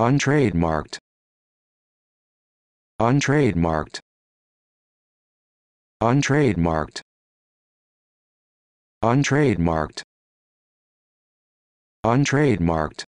untrademarked untrademarked untrademarked untrademarked untrademarked